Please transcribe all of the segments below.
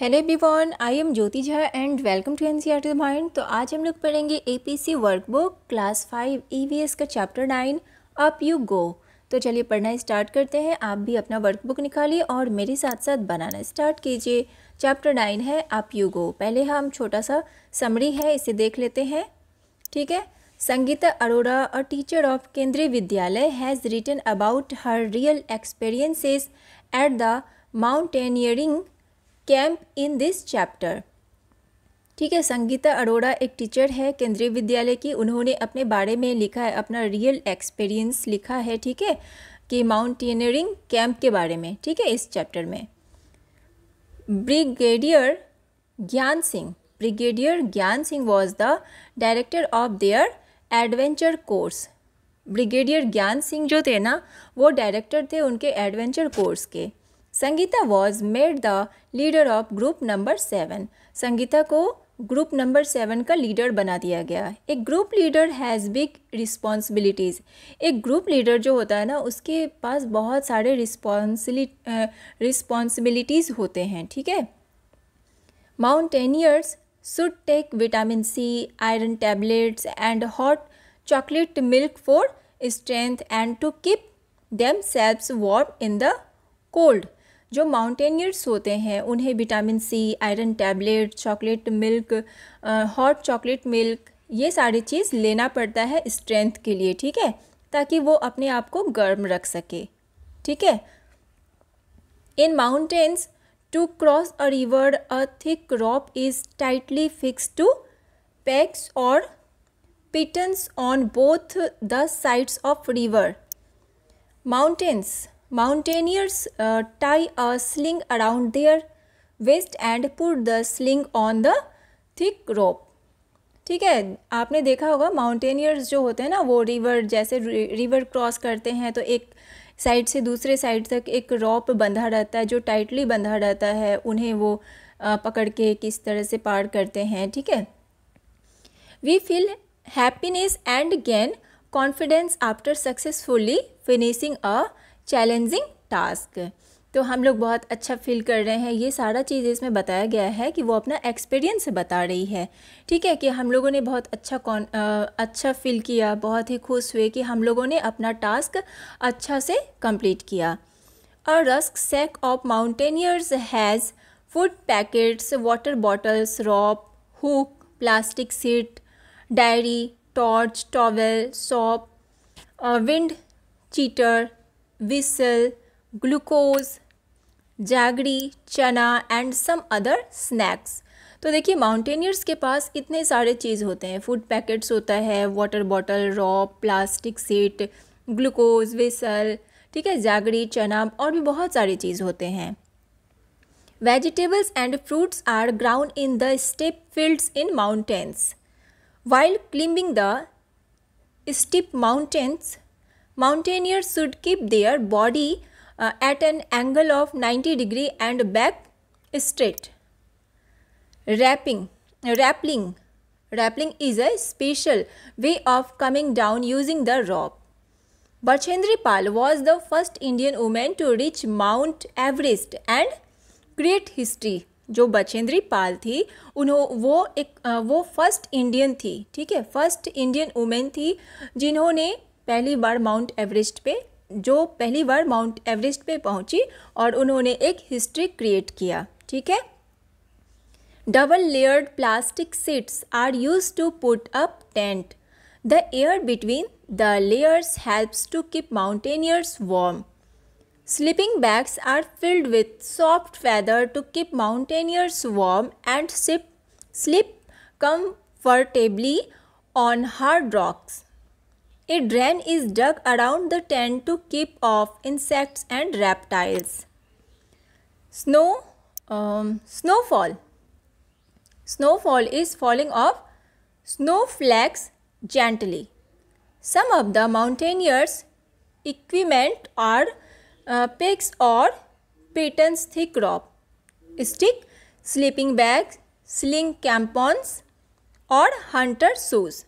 Hello everyone I am Jyoti Jha and welcome to N C R mind तो आज हम लोग पढ़ेंगे A P C workbook class five E V S का chapter nine up you go तो चलिए पढ़ना स्टार्ट करते हैं आप भी अपना वर्कबुक निकालिए और मेरे साथ साथ बनाना स्टार्ट कीजिए चैप्टर नाइन है अप यू गो पहले हम छोटा सा समरी है इसे देख लेते हैं ठीक है संगीता अरोड़ा और teacher of Kendriya Vidyalaya has written about her real experiences at the mountaineering camp in this chapter ठीक है संगीता अरोड़ा एक टीचर है केंद्रीय विद्यालय की उन्होंने अपने बारे में लिखा है अपना रियल एक्सपीरियंस लिखा है ठीक है कि माउंटेनियरिंग कैंप के बारे में ठीक है इस चैप्टर में brigadier Gyan Singh brigadier Gyan Singh was the director of their adventure course brigadier Gyan Singh जो थे ना वो डायरेक्टर थे उनके एडवेंचर कोर्स के Sangeeta was made the leader of group number seven Sangeeta को ग्रुप नंबर सेवन का लीडर बना दिया गया एक group leader has big responsibilities एक ग्रुप लीडर जो होता है ना उसके पास बहुत सारे रिस्पॉन्सिलिटी रिस्पॉन्सिबिलिटीज़ होते हैं ठीक है mountaineers should take vitamin C iron tablets and hot chocolate milk for strength and to keep them themselves warm in the cold जो माउंटेनियर्स होते हैं उन्हें vitamin C iron tablet chocolate milk hot chocolate milk ये सारी चीज़ लेना पड़ता है strength के लिए ठीक है ताकि वो अपने आप को गर्म रख सके ठीक है in mountains to cross a river a thick rope is tightly fix to pegs और pitons on both the sides of river mountains Mountaineers uh, tie a sling around their waist and put the sling on the thick rope ठीक है आपने देखा होगा mountaineers जो होते हैं ना वो रिवर जैसे रिवर क्रॉस करते हैं तो एक साइड से दूसरे साइड तक एक रॉप बंधा रहता है जो टाइटली बंधा रहता है उन्हें वो पकड़ के किस तरह से पार करते हैं ठीक है we feel happiness and gain confidence after successfully finishing a challenging task तो हम लोग बहुत अच्छा फील कर रहे हैं ये सारा चीज़ इसमें बताया गया है कि वो अपना एक्सपीरियंस बता रही है ठीक है कि हम लोगों ने बहुत अच्छा कौन आ, अच्छा फील किया बहुत ही खुश हुए कि हम लोगों ने अपना टास्क अच्छा से कंप्लीट किया और rucksack of mountaineers has food packets water bottles rope hook plastic sheet diary torch towel soap wind cheater whistle, glucose, jaggery chana and some other snacks तो देखिए माउंटेनियर्स के पास इतने सारे चीज़ होते हैं फूड पैकेट्स होता है water bottle rope plastic sheet glucose whistle ठीक है जागड़ी चना और भी बहुत सारे चीज़ होते हैं vegetables and fruits are grown in the steep fields in mountains while climbing the steep mountains Mountaineers should keep their body uh, at an angle of 90 degree and back straight. Wrapping, rappling, rappling is a special way of coming down using the rope. Bachendri Pal was the first Indian woman to reach Mount Everest and create history. जो बचेंद्री पाल थी उन्हों वो एक वो first Indian थी ठीक है first Indian women थी जिन्होंने पहली बार माउंट एवरेस्ट पे जो पहली बार माउंट एवरेस्ट पे पहुंची और उन्होंने एक हिस्ट्री क्रिएट किया ठीक है double layered plastic sheets are used to put up tent the air between the layers helps to keep mountaineers warm sleeping bags are filled with soft feather to keep mountaineers warm and sleep sleep comfortably on hard rocks A drain is dug around the tent to keep off insects and reptiles. Snow, um, snowfall. Snowfall is falling of snowflakes gently. Some of the mountaineers' equipment are uh, picks or pitons thick rope, stick, sleeping bags, sling campons or hunter shoes.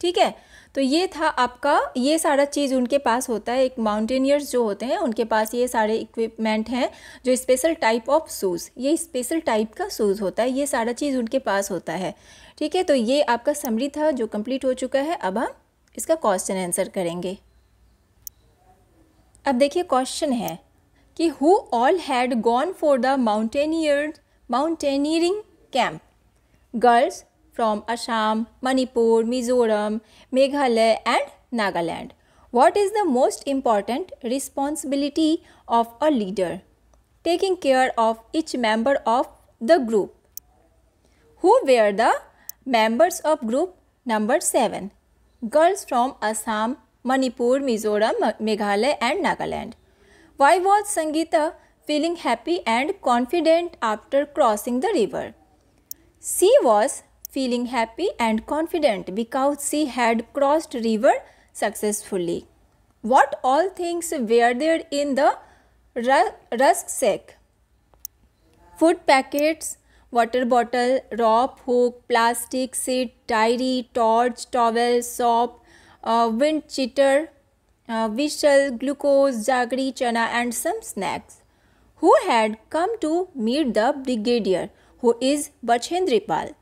ठीक है तो ये था आपका ये सारा चीज़ उनके पास होता है एक माउंटेनियर्स जो होते हैं उनके पास ये सारे इक्विपमेंट हैं जो स्पेशल टाइप ऑफ शूज़ ये स्पेशल टाइप का शूज़ होता है ये सारा चीज़ उनके पास होता है ठीक है तो ये आपका समरी था जो कंप्लीट हो चुका है अब हम इसका क्वेश्चन आंसर करेंगे अब देखिए क्वेश्चन है कि who all had gone for the mountaineer mountaineering camp girls from Assam, Manipur, Mizoram, Meghalaya and Nagaland. What is the most important responsibility of a leader? Taking care of each member of the group. Who were the members of group number 7? Girls from Assam, Manipur, Mizoram, Meghalaya and Nagaland. Why was Sangeeta feeling happy and confident after crossing the river? She was feeling happy and confident because she had crossed river successfully. What all things were there in the rucksack? Food packets, water bottle, rope, hook, plastic seat, diary, torch, towel, soap, uh, wind chitter, uh, whistle, glucose, jaggery, chana and some snacks. Who had come to meet the brigadier who is Bachendripal?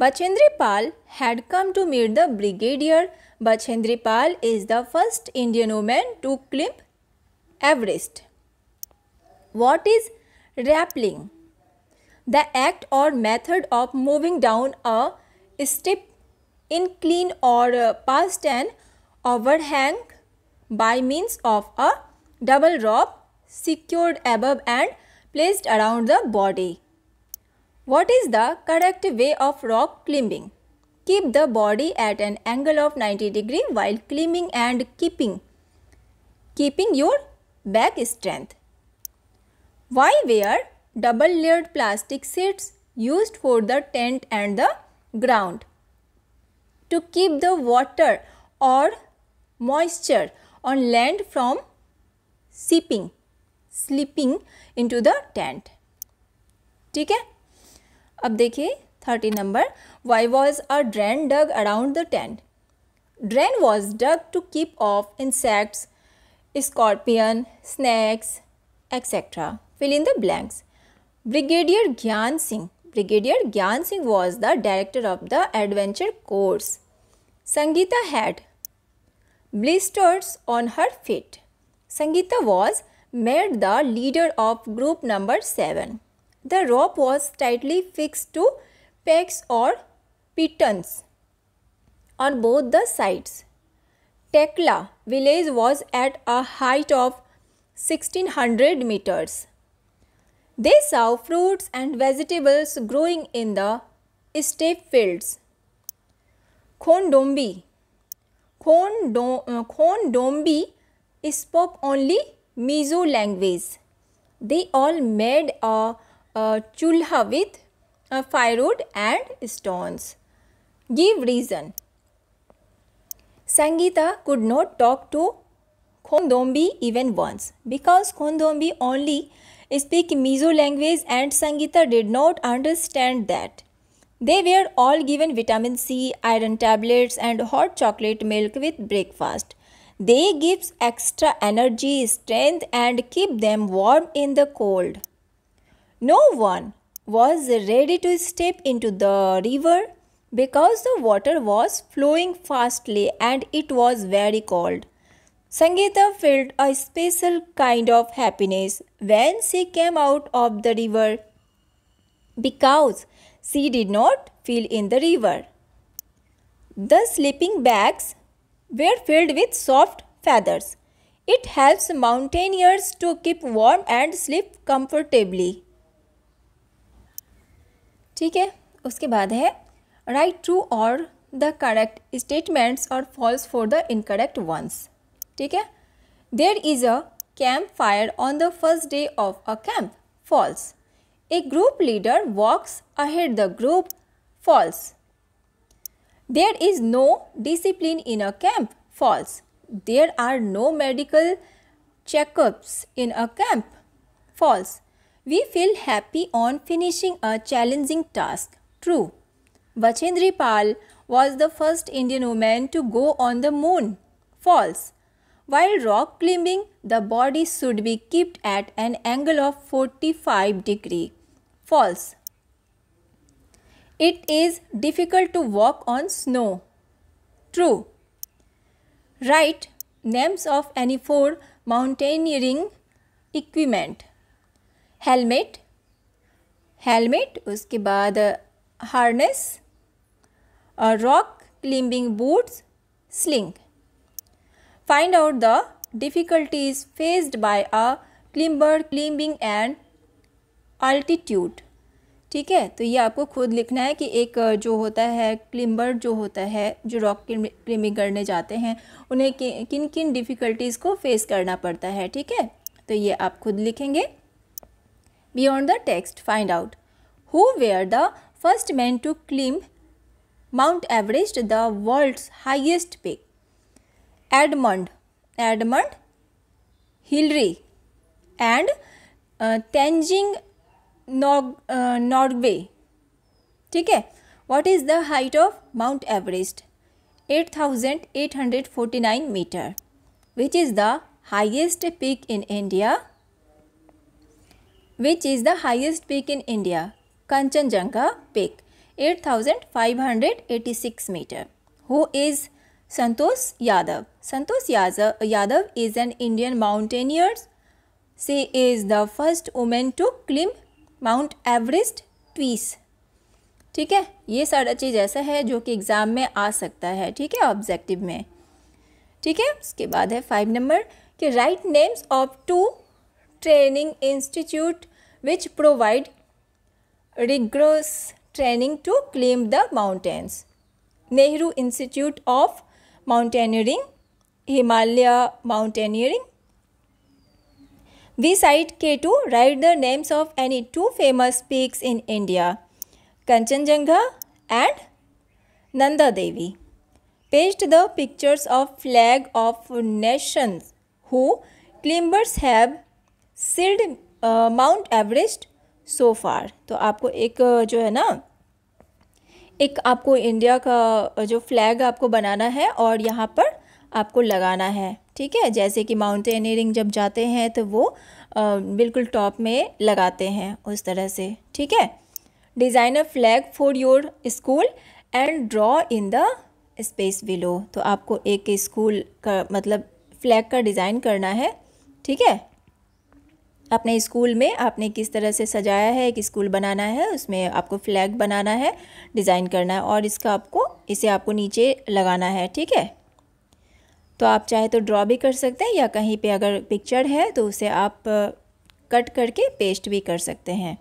Bachendri Pal had come to meet the brigadier. Bachendri Pal is the first Indian woman to climb Everest. What is rappelling? The act or method of moving down a steep incline or past an overhang by means of a double rope secured above and placed around the body. What is the correct way of rock climbing? Keep the body at an angle of 90 degree while climbing and keeping keeping your back strength. Why wear double layered plastic sheets used for the tent and the ground? To keep the water or moisture on land from seeping, slipping into the tent. ठीक है अब देखिए thirty number why was a drain dug around the tent drain was dug to keep off insects scorpion snakes etcetera fill in the blanks. Brigadier Gyan Singh. Brigadier Gyan Singh was the director of the adventure course. Sangeeta had blisters on her feet. Sangeeta was made the leader of group number 7. The rope was tightly fixed to pegs or pitons on both the sides. Tekla village was at a height of 1600 meters. They saw fruits and vegetables growing in the steep fields. Khondombi Khondombi uh, spoke only Mizo language. They all made a uh, chulha with uh, firewood and stones. Give reason. Sangita could not talk to Khondombi even once because Khondombi only speak Mizo language and Sangita did not understand that. They were all given vitamin C, iron tablets and hot chocolate milk with breakfast. They gives extra energy, strength and keep them warm in the cold. No one was ready to step into the river because the water was flowing fastly and it was very cold. Sangeeta felt a special kind of happiness when she came out of the river because she did not feel in the river. The sleeping bags were filled with soft feathers. It helps mountaineers to keep warm and sleep comfortably. ठीक है उसके बाद है write true or the correct statements or false for the incorrect ones ठीक है there is a camp fire on the first day of a camp false a group leader walks ahead the group false there is no discipline in a camp false there are no medical checkups in a camp false We feel happy on finishing a challenging task. True. Vachendri Pal was the first Indian woman to go on the moon. False. While rock climbing, the body should be kept at an angle of 45 degree. False. It is difficult to walk on snow. True. Write Names of any four mountaineering equipment. Helmet helmet उसके बाद harness और rock climbing boots sling find out the difficulties faced by a climber climbing and altitude ठीक है तो ये आपको खुद लिखना है कि एक जो होता है क्लिम्बर जो होता है जो रॉक क्लिम्बिंग करने जाते हैं उन्हें किन किन डिफ़िकल्टीज़ को फेस करना पड़ता है ठीक है तो ये आप खुद लिखेंगे Beyond the text, find out who were the first men to climb Mount Everest, the world's highest peak. Edmund, Edmund Hillary, and uh, Tenjing Nog, uh, Norway. ठीक है what is the height of Mount Everest? 8849 meter, which is the highest peak in India which is the highest peak in India, Kanchenjunga Peak, 8586 meter. Who is Santosh Yadav? Santosh Yadav is an Indian mountaineer. She is the first woman to climb Mount Everest twice ठीक है ये सारा चीज़ ऐसा है जो कि exam में आ सकता है ठीक है ऑब्जेक्टिव में ठीक है उसके बाद है फाइव नंबर कि write names of two training institute which provide rigorous training to climb the mountains. Nehru Institute of Mountaineering, Himalaya Mountaineering. We cite K2, write the names of any two famous peaks in India, Kanchenjunga and Nanda Devi. Paste the pictures of flag of nations who climbers have scaled Mount Everest so far तो आपको एक जो है ना एक आपको India का जो फ्लैग आपको बनाना है और यहाँ पर आपको लगाना है ठीक है जैसे कि माउंटेनियरिंग जब जाते हैं तो वो आ, बिल्कुल टॉप में लगाते हैं उस तरह से ठीक है design a flag for your school and draw in the space below तो आपको एक स्कूल का मतलब फ्लैग का डिज़ाइन करना है ठीक है अपने स्कूल में आपने किस तरह से सजाया है एक स्कूल बनाना है उसमें आपको फ्लैग बनाना है डिज़ाइन करना है और इसका आपको इसे आपको नीचे लगाना है ठीक है तो आप चाहे तो ड्रॉ भी कर सकते हैं या कहीं पे अगर पिक्चर है तो उसे आप कट करके पेस्ट भी कर सकते हैं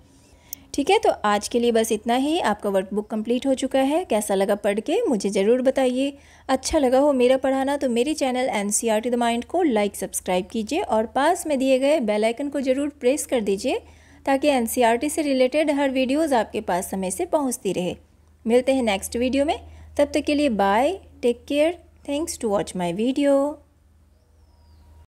ठीक है तो आज के लिए बस इतना ही आपका वर्कबुक कंप्लीट हो चुका है कैसा लगा पढ़ के मुझे ज़रूर बताइए अच्छा लगा हो मेरा पढ़ाना तो मेरे channel N C R T the mind को लाइक सब्सक्राइब कीजिए और पास में दिए गए बेल आइकन को ज़रूर प्रेस कर दीजिए ताकि एन सी आर टी से रिलेटेड हर वीडियोज़ आपके पास समय से पहुँचती रहे मिलते हैं नेक्स्ट वीडियो में तब तक के लिए bye take care thanks to watch my video